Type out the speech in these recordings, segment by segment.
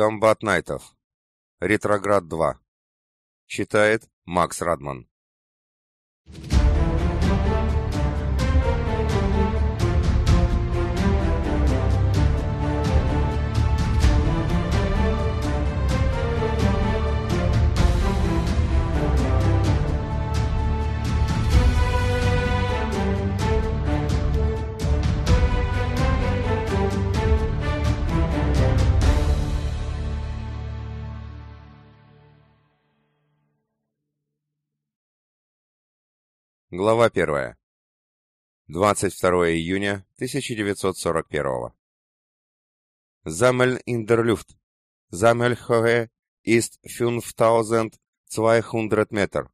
Комбат Найтов. Ретроград 2. Читает Макс Радман. Глава 1. 22 июня 1941. Замель in der Luft. Замельхоге ist 5200 метр.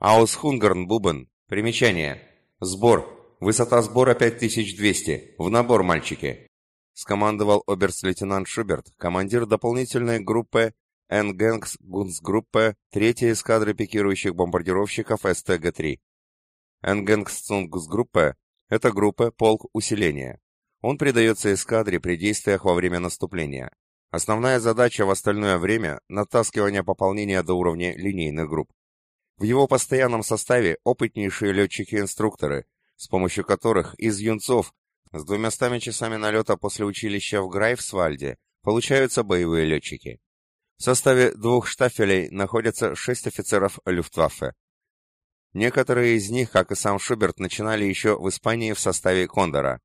Aus Hungern Buben. Примечание. Сбор. Высота сбора 5200. В набор, мальчики. Скомандовал оберст-лейтенант Шуберт, командир дополнительной группы Энгенгс Гунсгруппе 3 эскадры пикирующих бомбардировщиков СТГ-3. Ангенгсцунгсгруппе – это группа, полк, усиления. Он придается эскадре при действиях во время наступления. Основная задача в остальное время – натаскивание пополнения до уровня линейных групп. В его постоянном составе опытнейшие летчики-инструкторы, с помощью которых из юнцов с двумястами часами налета после училища в Грайфсвальде получаются боевые летчики. В составе двух штафелей находятся шесть офицеров Люфтваффе. Некоторые из них, как и сам Шуберт, начинали еще в Испании в составе «Кондора».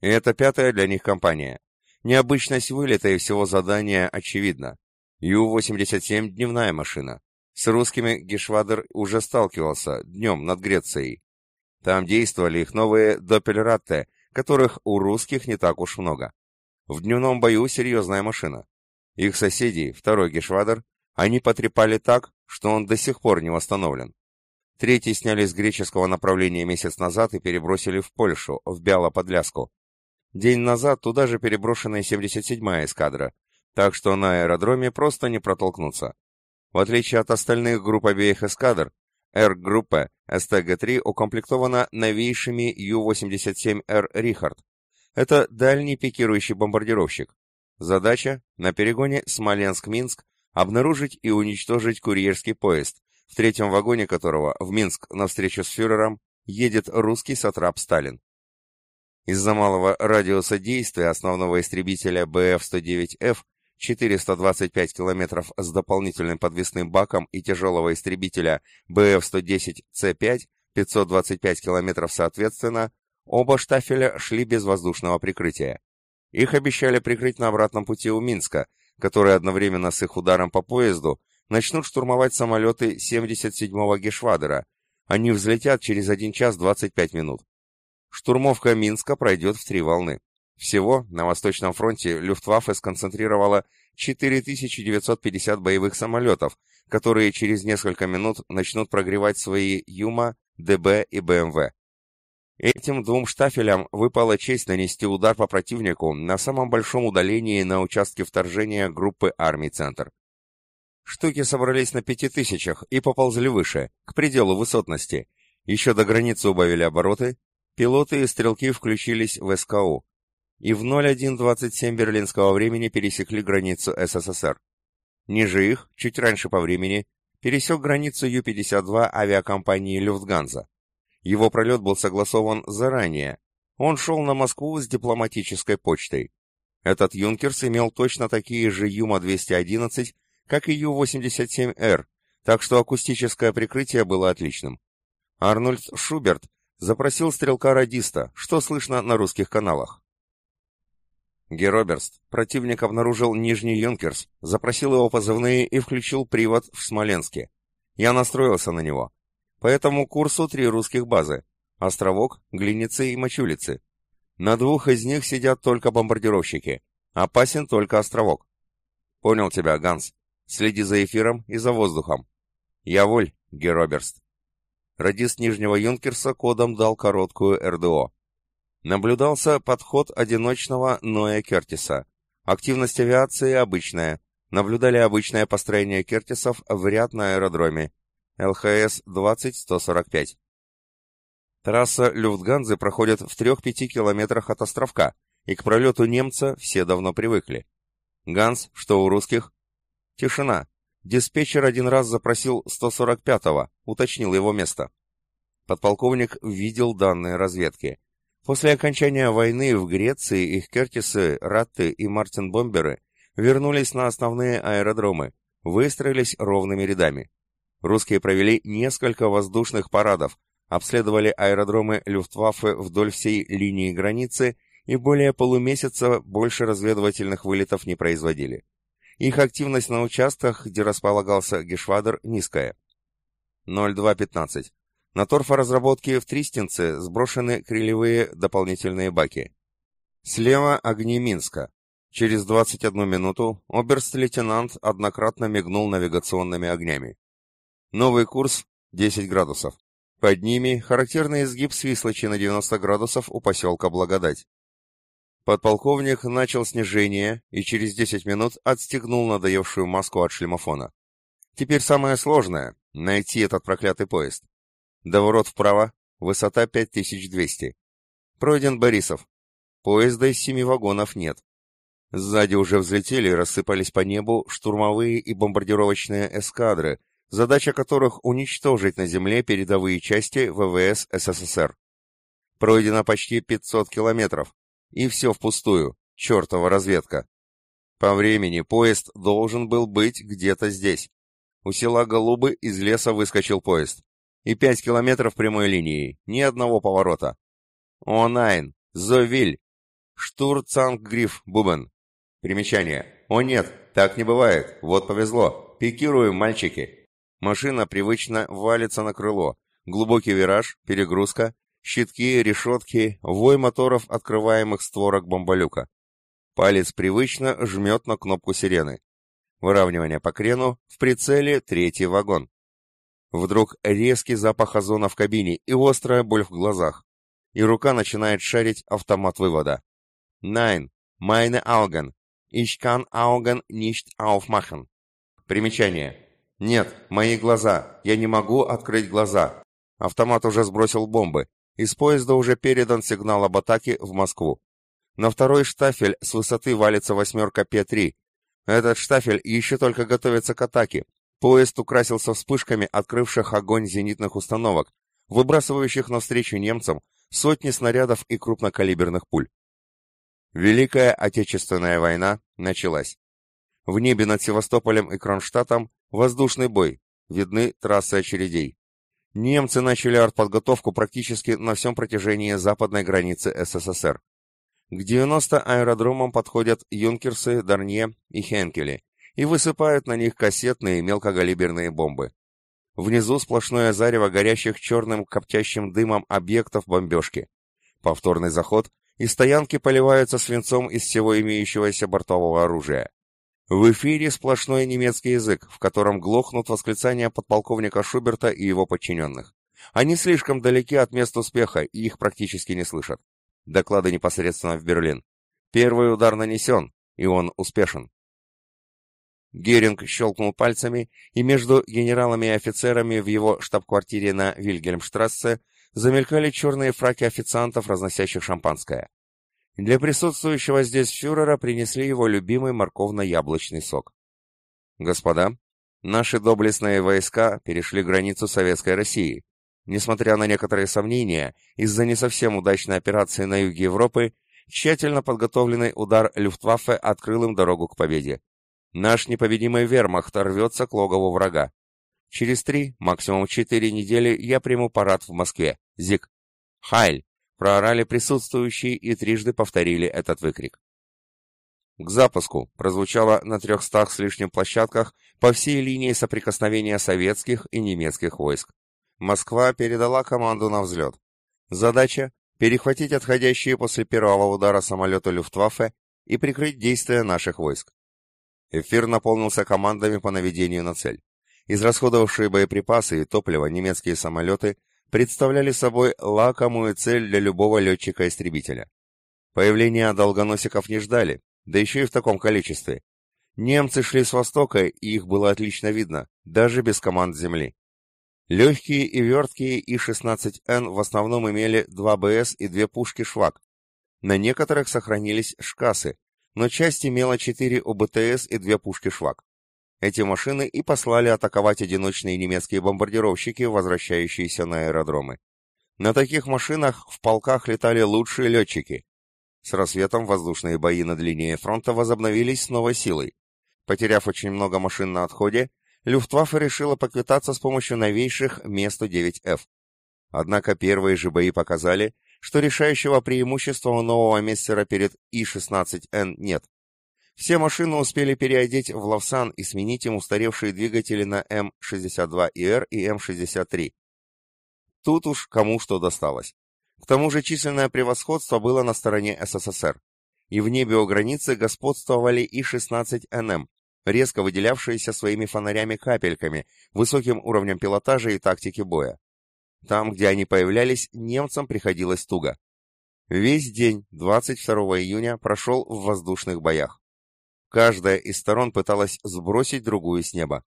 И это пятая для них компания. Необычность вылета и всего задания очевидна. Ю-87 — дневная машина. С русскими Гешвадер уже сталкивался, днем, над Грецией. Там действовали их новые «Доппельратте», которых у русских не так уж много. В дневном бою серьезная машина. Их соседи второй Гешвадер, они потрепали так, что он до сих пор не восстановлен. Третий сняли с греческого направления месяц назад и перебросили в Польшу, в Бяло-Подляску. День назад туда же переброшена и 77-я эскадра, так что на аэродроме просто не протолкнуться. В отличие от остальных групп обеих эскадр, Р-группа СТГ-3 укомплектована новейшими Ю-87Р «Рихард». Это дальний пикирующий бомбардировщик. Задача – на перегоне Смоленск-Минск обнаружить и уничтожить курьерский поезд, в третьем вагоне которого в Минск на встречу с фюрером едет русский сатрап Сталин. Из-за малого радиуса действия основного истребителя БФ-109Ф 425 километров с дополнительным подвесным баком и тяжелого истребителя БФ-110С5 525 километров соответственно, оба штафеля шли без воздушного прикрытия. Их обещали прикрыть на обратном пути у Минска, который одновременно с их ударом по поезду начнут штурмовать самолеты 77-го Гешвадера. Они взлетят через 1 час 25 минут. Штурмовка Минска пройдет в три волны. Всего на Восточном фронте Люфтваффе сконцентрировала 4950 боевых самолетов, которые через несколько минут начнут прогревать свои Юма, ДБ и БМВ. Этим двум штафелям выпала честь нанести удар по противнику на самом большом удалении на участке вторжения группы армий «Центр». Штуки собрались на пяти тысячах и поползли выше, к пределу высотности. Еще до границы убавили обороты, пилоты и стрелки включились в СКУ. И в 01.27 берлинского времени пересекли границу СССР. Ниже их, чуть раньше по времени, пересек границу Ю-52 авиакомпании «Люфтганза». Его пролет был согласован заранее. Он шел на Москву с дипломатической почтой. Этот «Юнкерс» имел точно такие же Юма-211 как и Ю-87Р, так что акустическое прикрытие было отличным. Арнольд Шуберт запросил стрелка-радиста, что слышно на русских каналах. Героберст, противник обнаружил Нижний Юнкерс, запросил его позывные и включил привод в Смоленске. Я настроился на него. По этому курсу три русских базы. Островок, Глиницы и Мачулицы. На двух из них сидят только бомбардировщики. Опасен только островок. Понял тебя, Ганс. Следи за эфиром и за воздухом. Я воль, Героберст. Радист Нижнего Юнкерса кодом дал короткую РДО. Наблюдался подход одиночного Ноя Кертиса. Активность авиации обычная. Наблюдали обычное построение Кертисов в ряд на аэродроме. ЛХС 20145. Трасса Люфтганзы проходит в 3-5 километрах от островка, и к пролету немца все давно привыкли. Ганс, что у русских, Тишина. Диспетчер один раз запросил 145-го, уточнил его место. Подполковник видел данные разведки. После окончания войны в Греции их Кертисы, Ратты и Мартин-бомберы вернулись на основные аэродромы, выстроились ровными рядами. Русские провели несколько воздушных парадов, обследовали аэродромы Люфтваффе вдоль всей линии границы и более полумесяца больше разведывательных вылетов не производили. Их активность на участках, где располагался Гешвадер, низкая. 02.15. На торфоразработке в Тристинце сброшены крилевые дополнительные баки. Слева огни Минска. Через 21 минуту оберст-лейтенант однократно мигнул навигационными огнями. Новый курс 10 градусов. Под ними характерный изгиб свислочи на 90 градусов у поселка Благодать. Подполковник начал снижение и через 10 минут отстегнул надоевшую маску от шлемофона. Теперь самое сложное — найти этот проклятый поезд. Доворот вправо, высота 5200. Пройден Борисов. Поезда из семи вагонов нет. Сзади уже взлетели и рассыпались по небу штурмовые и бомбардировочные эскадры, задача которых — уничтожить на земле передовые части ВВС СССР. Пройдено почти 500 километров, и все впустую. Чертова разведка. По времени поезд должен был быть где-то здесь. У села Голубы из леса выскочил поезд. И пять километров прямой линии. Ни одного поворота. О, найн! Зовиль! Штурцанггриф Бубен. Примечание. О нет, так не бывает. Вот повезло. Пикируем, мальчики. Машина привычно валится на крыло. Глубокий вираж, перегрузка, щитки, решетки, вой моторов открываемых створок бомболюка. Палец привычно жмет на кнопку сирены. Выравнивание по крену, в прицеле третий вагон. Вдруг резкий запах озона в кабине и острая боль в глазах. И рука начинает шарить автомат вывода. Найн, майне ауген, ich kann ауген nicht aufmachen. Примечание. Нет, мои глаза, я не могу открыть глаза. Автомат уже сбросил бомбы, из поезда уже передан сигнал об атаке в Москву. На второй штафель с высоты валится восьмерка П-3. Этот штафель еще только готовится к атаке. Поезд украсился вспышками открывших огонь зенитных установок, выбрасывающих навстречу немцам сотни снарядов и крупнокалиберных пуль. Великая Отечественная война началась. В небе над Севастополем и Кронштадтом воздушный бой, видны трассы очередей немцы начали артподготовку практически на всем протяжении западной границы СССР. К 90 аэродромам подходят «Юнкерсы», «Дарнье» и «Хенкели» и высыпают на них кассетные и мелкогалиберные бомбы. Внизу сплошное зарево горящих черным коптящим дымом объектов бомбежки. Повторный заход, и стоянки поливаются свинцом из всего имеющегося бортового оружия. В эфире сплошной немецкий язык, в котором глохнут восклицания подполковника Шуберта и его подчиненных. Они слишком далеки от мест успеха и их практически не слышат. Доклады непосредственно в Берлин. Первый удар нанесен, и он успешен. Геринг щелкнул пальцами, и между генералами и офицерами в его штаб-квартире на Вильгельмштрассе замелькали черные фраки официантов, разносящих шампанское. Для присутствующего здесь фюрера принесли его любимый морковно-яблочный сок. «Господа, наши доблестные войска перешли границу Советской России. Несмотря на некоторые сомнения, из-за не совсем удачной операции на юге Европы, тщательно подготовленный удар Люфтваффе открыл им дорогу к победе. Наш непобедимый вермахт рвется к логову врага. Через три, максимум четыре недели я приму парад в Москве. Зик. Хайль! проорали присутствующие и трижды повторили этот выкрик. «К запуску!» прозвучало на трехстах с лишним площадках по всей линии соприкосновения советских и немецких войск. Москва передала команду на взлет. Задача — перехватить отходящие после первого удара самолета Люфтваффе и прикрыть действия наших войск. Эфир наполнился командами по наведению на цель. Израсходовавшие боеприпасы и топливо немецкие самолеты представляли собой лакомую цель для любого летчика-истребителя. Появления долгоносиков не ждали, да еще и в таком количестве. Немцы шли с востока, и их было отлично видно, даже без команд земли. Легкие и верткие И-16Н в основном имели два БС и две пушки «Швак». На некоторых сохранились «Шкасы», но часть имела четыре УБТС и две пушки «Швак». Эти машины и послали атаковать одиночные немецкие бомбардировщики, возвращающиеся на аэродромы. На таких машинах в полках летали лучшие летчики. С рассветом воздушные бои на линией фронта возобновились с новой силой. Потеряв очень много машин на отходе, Люфтваффе решила поквитаться с помощью новейших Ме-109Ф. Однако первые же бои показали, что решающего преимущества у нового мессера перед И-16Н нет. Все машины успели переодеть в Лавсан и сменить им устаревшие двигатели на М62ИР и М63. Тут уж кому что досталось. К тому же численное превосходство было на стороне СССР. И в небе у границы господствовали И-16НМ, резко выделявшиеся своими фонарями-капельками, высоким уровнем пилотажа и тактики боя. Там, где они появлялись, немцам приходилось туго. Весь день, 22 июня, прошел в воздушных боях. Каждая из сторон пыталась сбросить другую с неба.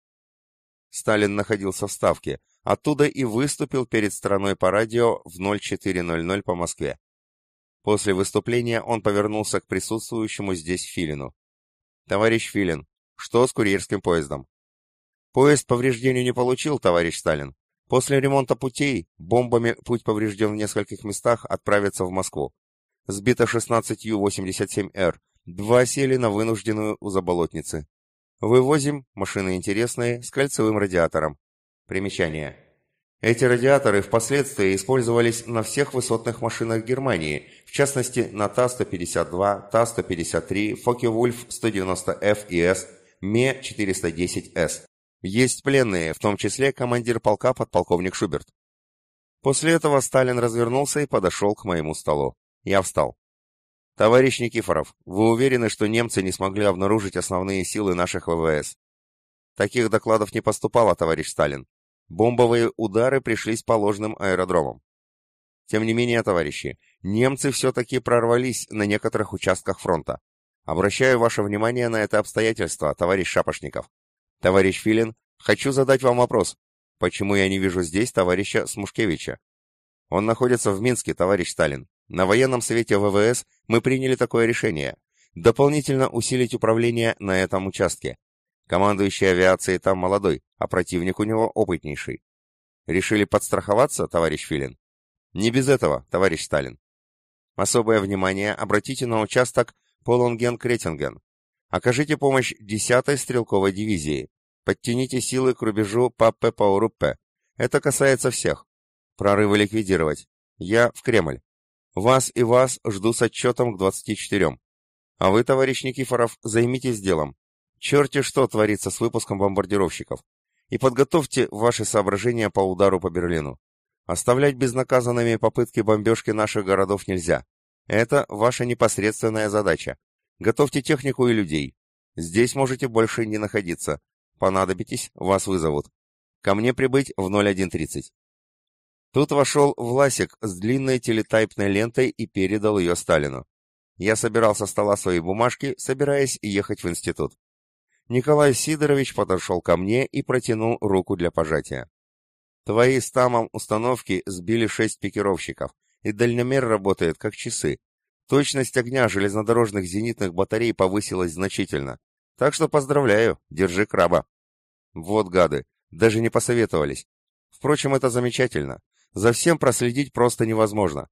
Сталин находился в Ставке, оттуда и выступил перед страной по радио в 04.00 по Москве. После выступления он повернулся к присутствующему здесь Филину. «Товарищ Филин, что с курьерским поездом?» «Поезд повреждению не получил, товарищ Сталин. После ремонта путей, бомбами путь поврежден в нескольких местах, отправится в Москву. Сбито 16 Ю-87Р, Два сели на вынужденную у заболотницы. Вывозим машины интересные с кольцевым радиатором. Примечание. Эти радиаторы впоследствии использовались на всех высотных машинах Германии, в частности на Та-152, Та-153, 190 f и С, Ме-410С. Есть пленные, в том числе командир полка подполковник Шуберт. После этого Сталин развернулся и подошел к моему столу. Я встал. «Товарищ Никифоров, вы уверены, что немцы не смогли обнаружить основные силы наших ВВС?» «Таких докладов не поступало, товарищ Сталин. Бомбовые удары пришлись по ложным аэродромам». Тем не менее, товарищи, немцы все-таки прорвались на некоторых участках фронта. Обращаю ваше внимание на это обстоятельство, товарищ Шапошников. Товарищ Филин, хочу задать вам вопрос. Почему я не вижу здесь товарища Смушкевича? Он находится в Минске, товарищ Сталин. На военном совете ВВС мы приняли такое решение – дополнительно усилить управление на этом участке. Командующий авиацией там молодой, а противник у него опытнейший. Решили подстраховаться, товарищ Филин? Не без этого, товарищ Сталин. Особое внимание обратите на участок Полонген-Кретинген. Окажите помощь 10-й стрелковой дивизии. Подтяните силы к рубежу Паппе-Пауруппе. Это касается всех. Прорывы ликвидировать. Я в Кремль. Вас и вас жду с отчетом к 24. А вы, товарищ Никифоров, займитесь делом. Черти что творится с выпуском бомбардировщиков. И подготовьте ваши соображения по удару по Берлину. Оставлять безнаказанными попытки бомбежки наших городов нельзя. Это ваша непосредственная задача. Готовьте технику и людей. Здесь можете больше не находиться. Понадобитесь, вас вызовут. Ко мне прибыть в 01.30. Тут вошел Власик с длинной телетайпной лентой и передал ее Сталину. Я собирал со стола свои бумажки, собираясь ехать в институт. Николай Сидорович подошел ко мне и протянул руку для пожатия. «Твои с тамом установки сбили шесть пикировщиков, и дальномер работает как часы. Точность огня железнодорожных зенитных батарей повысилась значительно. Так что поздравляю, держи краба». «Вот гады, даже не посоветовались. Впрочем, это замечательно. За всем проследить просто невозможно.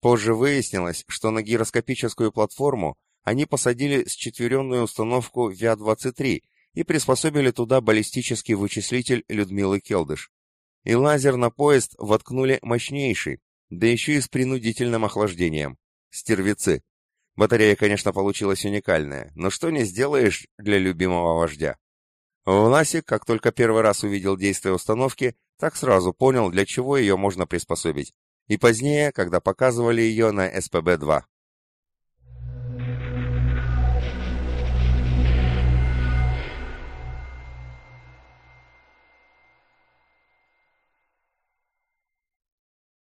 Позже выяснилось, что на гироскопическую платформу они посадили счетверенную установку Вя-23 и приспособили туда баллистический вычислитель Людмилы Келдыш. И лазер на поезд воткнули мощнейший, да еще и с принудительным охлаждением. Стервицы. Батарея, конечно, получилась уникальная, но что не сделаешь для любимого вождя. Власик, как только первый раз увидел действие установки, так сразу понял, для чего ее можно приспособить. И позднее, когда показывали ее на СПБ-2.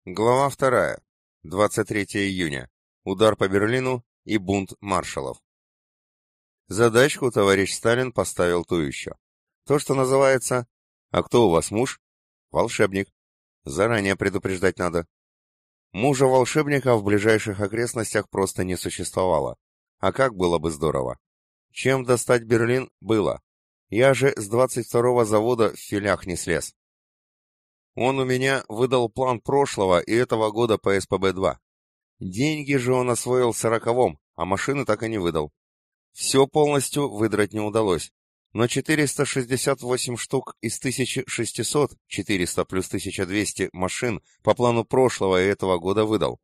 Глава 2. 23 июня. Удар по Берлину и бунт маршалов. Задачку товарищ Сталин поставил ту еще. То, что называется «А кто у вас муж?» Волшебник. Заранее предупреждать надо. Мужа волшебника в ближайших окрестностях просто не существовало. А как было бы здорово. Чем достать Берлин было. Я же с 22-го завода в филях не слез. Он у меня выдал план прошлого и этого года по СПБ-2. Деньги же он освоил в сороковом, а машины так и не выдал. Все полностью выдрать не удалось, но 468 штук из 1600, 400 плюс 1200 машин по плану прошлого и этого года выдал.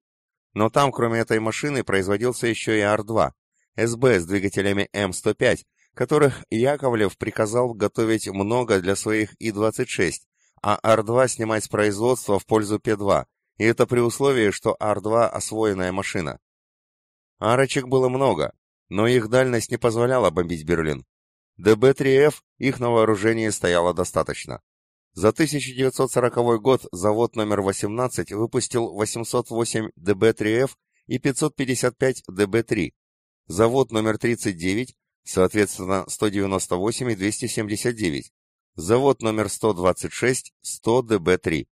Но там, кроме этой машины, производился еще и р 2 СБ с двигателями М-105, эм которых Яковлев приказал готовить много для своих И-26, а р 2 снимать с производства в пользу П-2, и это при условии, что р 2 освоенная машина. Арочек было много, но их дальность не позволяла бомбить Берлин. ДБ-3Ф их на вооружении стояло достаточно. За 1940 год завод номер 18 выпустил 808 ДБ-3Ф и 555 ДБ-3. Завод номер 39, соответственно, 198 и 279. Завод номер 126, 100 ДБ-3.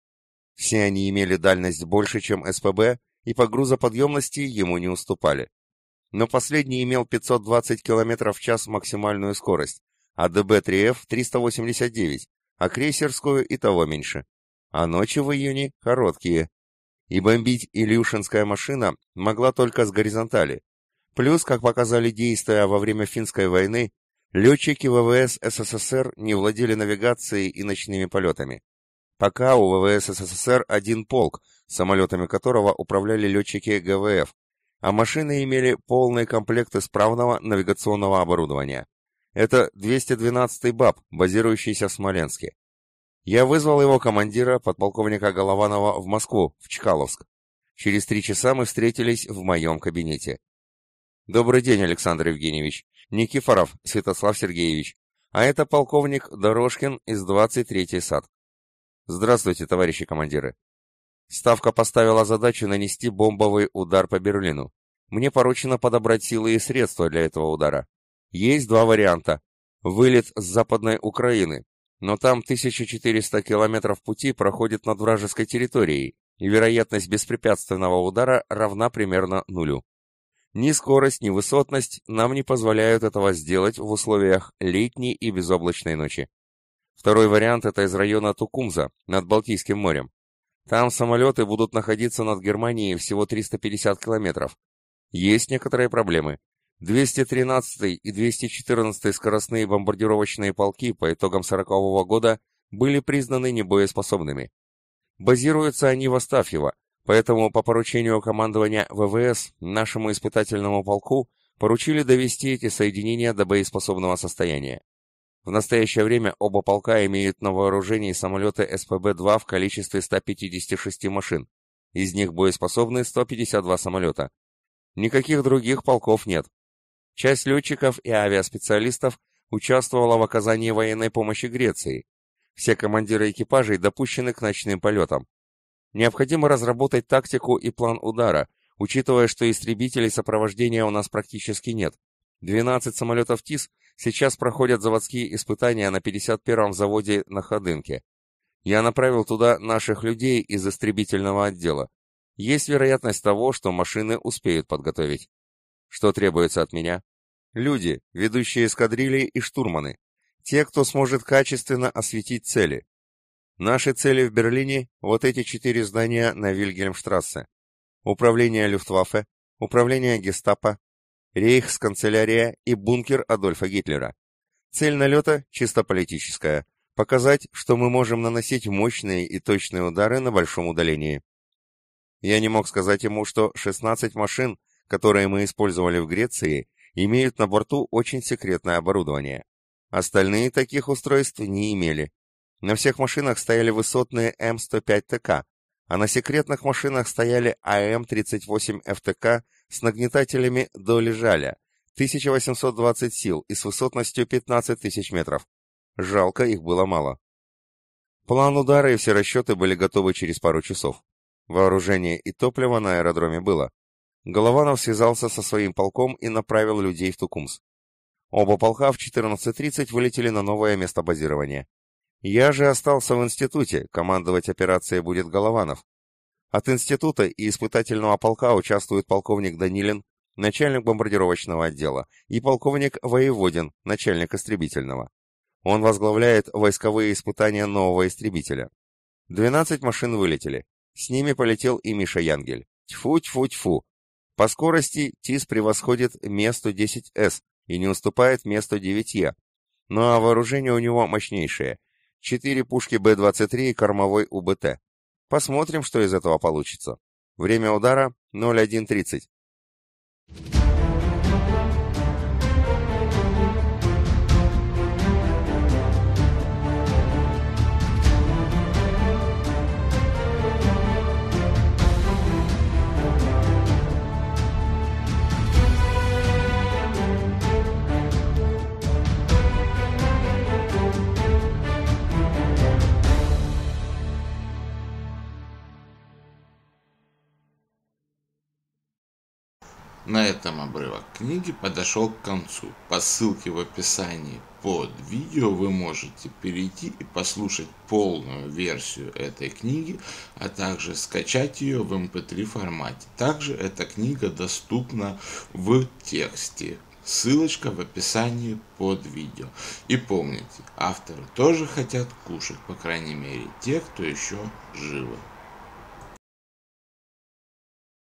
Все они имели дальность больше, чем СПБ, и по грузоподъемности ему не уступали но последний имел 520 км в час максимальную скорость, а ДБ-3Ф — 389, а крейсерскую и того меньше. А ночи в июне короткие. И бомбить Ильюшинская машина могла только с горизонтали. Плюс, как показали действия во время Финской войны, летчики ВВС СССР не владели навигацией и ночными полетами. Пока у ВВС СССР один полк, самолетами которого управляли летчики ГВФ, а машины имели полный комплект исправного навигационного оборудования. Это 212-й БАБ, базирующийся в Смоленске. Я вызвал его командира, подполковника Голованова, в Москву, в Чкаловск. Через три часа мы встретились в моем кабинете. «Добрый день, Александр Евгеньевич. Никифоров, Святослав Сергеевич. А это полковник Дорожкин из 23-й САД. Здравствуйте, товарищи командиры. Ставка поставила задачу нанести бомбовый удар по Берлину. Мне поручено подобрать силы и средства для этого удара. Есть два варианта. Вылет с Западной Украины, но там 1400 километров пути проходит над вражеской территорией, и вероятность беспрепятственного удара равна примерно нулю. Ни скорость, ни высотность нам не позволяют этого сделать в условиях летней и безоблачной ночи. Второй вариант – это из района Тукумза, над Балтийским морем. Там самолеты будут находиться над Германией всего 350 километров. Есть некоторые проблемы. 213 и 214 скоростные бомбардировочные полки по итогам 40 -го года были признаны небоеспособными. Базируются они в Астафьево, поэтому по поручению командования ВВС нашему испытательному полку поручили довести эти соединения до боеспособного состояния. В настоящее время оба полка имеют на вооружении самолеты СПБ-2 в количестве 156 машин. Из них боеспособны 152 самолета. Никаких других полков нет. Часть летчиков и авиаспециалистов участвовала в оказании военной помощи Греции. Все командиры экипажей допущены к ночным полетам. Необходимо разработать тактику и план удара, учитывая, что истребителей сопровождения у нас практически нет. 12 самолетов ТИС сейчас проходят заводские испытания на 51-м заводе на Ходынке. Я направил туда наших людей из истребительного отдела. Есть вероятность того, что машины успеют подготовить. Что требуется от меня? Люди, ведущие эскадрильи и штурманы. Те, кто сможет качественно осветить цели. Наши цели в Берлине – вот эти четыре здания на Вильгельмштрассе. Управление Люфтваффе, управление Гестапо, рейхсканцелярия и бункер Адольфа Гитлера. Цель налета чисто политическая – показать, что мы можем наносить мощные и точные удары на большом удалении. Я не мог сказать ему, что 16 машин, которые мы использовали в Греции, имеют на борту очень секретное оборудование. Остальные таких устройств не имели. На всех машинах стояли высотные М-105ТК, а на секретных машинах стояли АМ-38ФТК с нагнетателями до Лежаля, 1820 сил и с высотностью 15 тысяч метров. Жалко, их было мало. План удара и все расчеты были готовы через пару часов. Вооружение и топливо на аэродроме было. Голованов связался со своим полком и направил людей в Тукумс. Оба полка в 14.30 вылетели на новое место базирования. Я же остался в институте, командовать операцией будет Голованов, от института и испытательного полка участвует полковник Данилин, начальник бомбардировочного отдела, и полковник Воеводин, начальник истребительного. Он возглавляет войсковые испытания нового истребителя. 12 машин вылетели. С ними полетел и Миша Янгель. Тьфу-тьфу-тьфу. По скорости ТИС превосходит ме 10 с и не уступает ме 9 е Ну а вооружение у него мощнейшее. Четыре пушки Б-23 и кормовой УБТ. Посмотрим, что из этого получится. Время удара 0.1.30. На этом обрывок книги подошел к концу. По ссылке в описании под видео вы можете перейти и послушать полную версию этой книги, а также скачать ее в mp3 эм формате. Также эта книга доступна в тексте. Ссылочка в описании под видео. И помните, авторы тоже хотят кушать, по крайней мере те, кто еще живы.